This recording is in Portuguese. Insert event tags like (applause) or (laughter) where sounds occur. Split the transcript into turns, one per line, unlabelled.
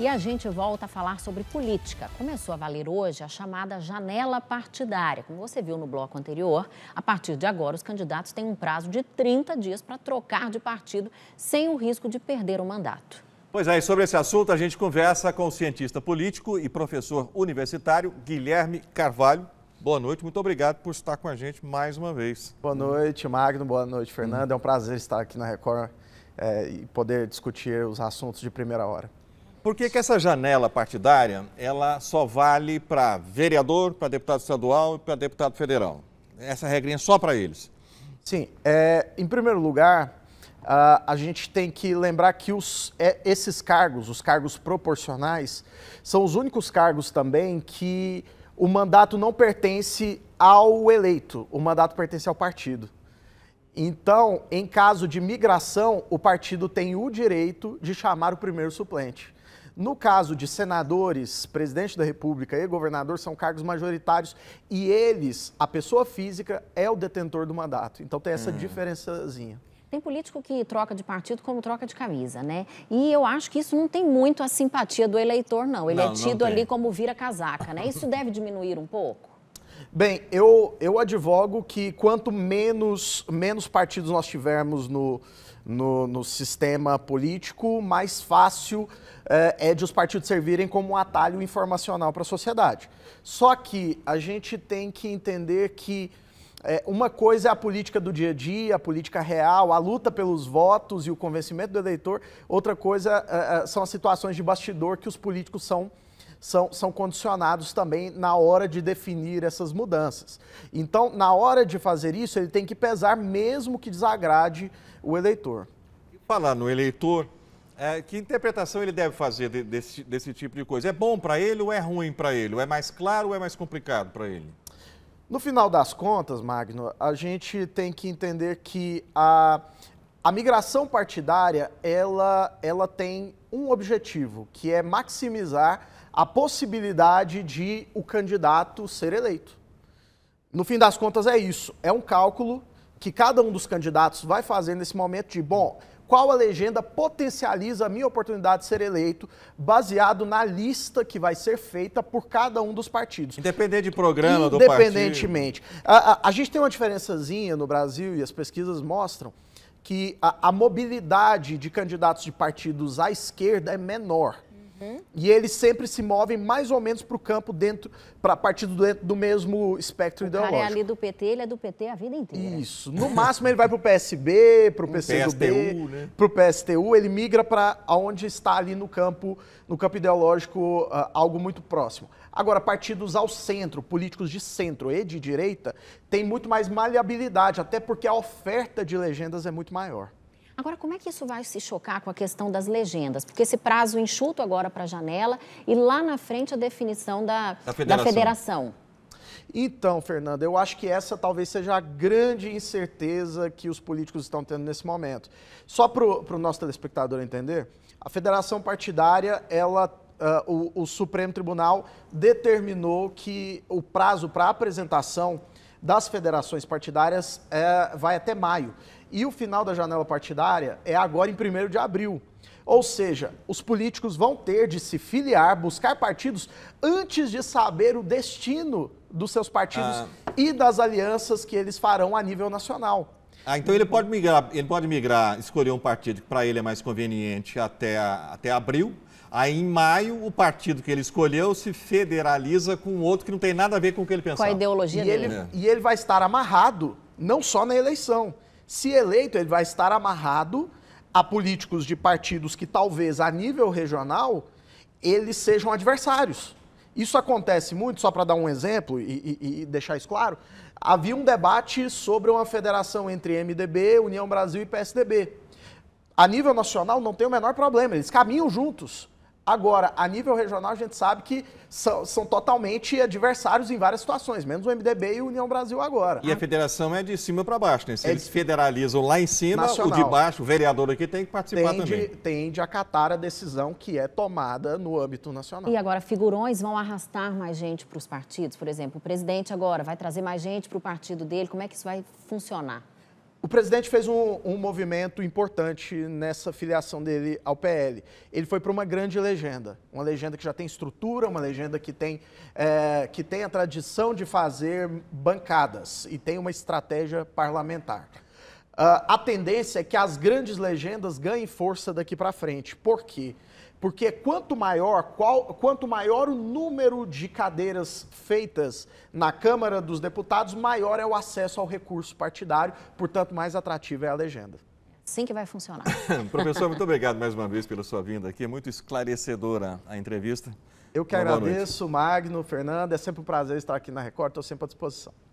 E a gente volta a falar sobre política. Começou a valer hoje a chamada janela partidária. Como você viu no bloco anterior, a partir de agora os candidatos têm um prazo de 30 dias para trocar de partido sem o risco de perder o mandato.
Pois é, e sobre esse assunto a gente conversa com o cientista político e professor universitário Guilherme Carvalho.
Boa noite, muito obrigado por estar com a gente mais uma vez. Boa noite, Magno. Boa noite, Fernando. É um prazer estar aqui na Record é, e poder discutir os assuntos de primeira hora. Por que, que essa janela partidária ela só vale para vereador, para deputado estadual e para deputado federal? Essa regrinha é só para eles. Sim. É, em primeiro lugar, a gente tem que lembrar que os, é, esses cargos, os cargos proporcionais, são os únicos cargos também que o mandato não pertence ao eleito, o mandato pertence ao partido. Então, em caso de migração, o partido tem o direito de chamar o primeiro suplente. No caso de senadores, presidente da República e governador, são cargos majoritários e eles, a pessoa física, é o detentor do mandato. Então tem essa hum. diferençazinha.
Tem político que troca de partido como troca de camisa, né? E eu acho que isso não tem muito a simpatia do eleitor, não. Ele não, é tido ali como vira casaca, né? Isso deve diminuir um pouco?
Bem, eu, eu advogo que quanto menos, menos partidos nós tivermos no, no, no sistema político, mais fácil eh, é de os partidos servirem como um atalho informacional para a sociedade. Só que a gente tem que entender que eh, uma coisa é a política do dia a dia, a política real, a luta pelos votos e o convencimento do eleitor, outra coisa eh, são as situações de bastidor que os políticos são são, são condicionados também na hora de definir essas mudanças. Então, na hora de fazer isso, ele tem que pesar mesmo que desagrade o eleitor. Falar
no eleitor, é, que interpretação ele deve fazer de, desse, desse tipo de coisa? É bom para ele ou é ruim para ele? Ou é mais claro ou é mais complicado para ele?
No final das contas, Magno, a gente tem que entender que a, a migração partidária ela, ela tem um objetivo, que é maximizar a possibilidade de o candidato ser eleito. No fim das contas, é isso. É um cálculo que cada um dos candidatos vai fazer nesse momento de, bom, qual a legenda potencializa a minha oportunidade de ser eleito, baseado na lista que vai ser feita por cada um dos partidos.
Independente de programa do partido. Independentemente.
A, a, a, gente tem uma diferençazinha no Brasil, e as pesquisas mostram, que a, a mobilidade de candidatos de partidos à esquerda é menor. Uhum. E eles sempre se movem mais ou menos para o campo dentro, para partido dentro do mesmo espectro o ideológico. Cara é ali
do PT, ele é do PT a vida
inteira. Isso. No máximo ele vai para o PSB, para o PCdoB, né? para o PSTU, ele migra para onde está ali no campo, no campo ideológico uh, algo muito próximo. Agora, partidos ao centro, políticos de centro e de direita, têm muito mais maleabilidade, até porque a oferta de legendas é muito maior.
Agora, como é que isso vai se chocar com a questão das legendas? Porque esse prazo enxuto agora para a janela e lá na frente a definição da, da federação. Da federação.
Então, Fernanda, eu acho que essa talvez seja a grande incerteza que os políticos estão tendo nesse momento. Só para o nosso telespectador entender, a federação partidária, ela, uh, o, o, Supremo Tribunal determinou que o prazo para apresentação das federações partidárias eh, vai até maio. E o final da janela partidária é agora em 1 de abril. Ou seja, os políticos vão ter de se filiar, buscar partidos, antes de saber o destino dos seus partidos ah. e das alianças que eles farão a nível nacional.
Ah, então ele pode migrar, ele pode migrar, escolher um partido que para ele é mais conveniente até, até abril. Aí em maio o partido que ele escolheu se federaliza com outro que não tem nada a ver com o que ele pensava. Com a ideologia
e dele. Ele, é. E ele vai estar amarrado não só na eleição, se eleito, ele vai estar amarrado a políticos de partidos que talvez a nível regional eles sejam adversários. Isso acontece muito, só para dar um exemplo e, e, e, deixar isso claro. Havia um debate sobre uma federação entre MDB, União Brasil e PSDB. A nível nacional não tem o menor problema, eles caminham juntos. Agora, a nível regional, a gente sabe que são, são totalmente adversários em várias situações, menos o MDB e o União Brasil agora.
E a federação é de cima para baixo, né? Se é eles federalizam lá em cima, Nacional. o de baixo, o vereador aqui tem que participar tende, também.
Tende a acatar a decisão que é tomada no âmbito nacional. E
agora, figurões vão arrastar mais gente para os partidos? Por exemplo, o presidente agora vai trazer mais gente para o partido dele. Como é que isso vai funcionar?
O presidente fez um, um, movimento importante nessa filiação dele ao PL. Ele foi para uma grande legenda, uma legenda que já tem estrutura, uma legenda que tem, é, que tem a tradição de fazer bancadas e tem uma estratégia parlamentar. Uh, a tendência é que as grandes legendas ganhem força daqui para frente. Por quê? Porque porque quanto maior, qual, quanto maior o número de cadeiras feitas na Câmara dos Deputados, maior é o acesso ao recurso partidário, portanto, mais atrativa é a legenda. Sim que vai funcionar. (laughs) Professor,
muito obrigado mais uma vez pela sua vinda aqui. É muito esclarecedora a entrevista. Eu que Uma agradeço,
Magno, Fernanda. É sempre um prazer estar aqui na Record, estou sempre à disposição.